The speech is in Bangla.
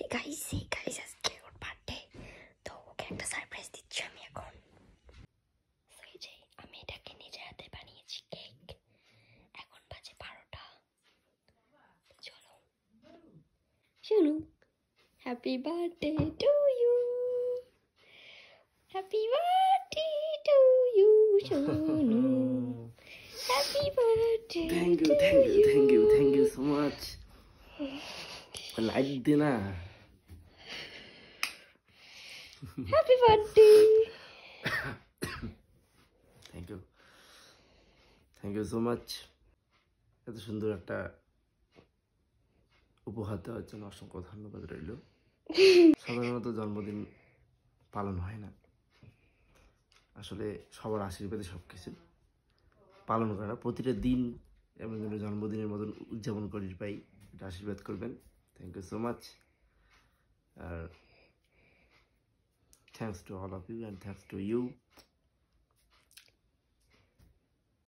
হে গাইস হে গাইস আজকে ওর বার্থডে তো ওকে একটা সারপ্রাইজ দিচ্ছি আমি এখন যে আমি এটাকে নিজে হাতে বানিয়েছি কেক এখন বাজে বারোটা চলো শুনু happy birthday to you happy birthday to you শুনু happy birthday thank you thank you thank you thank you so much light দিনা Happy birthday! Thank you thank you so much এত সুন্দর একটা উপহার দেওয়ার জন্য অসংখ্য ধন্যবাদ রইল সাধারণত জন্মদিন পালন হয় না আসলে সবার আশীর্বাদে সব কিছু পালন করা প্রতিটা দিন এবং জন্মদিনের মতন উদযাপন করিস পাই এটা আশীর্বাদ করবেন থ্যাংক ইউ সো মাচ আর Thanks to all of you and thanks to you.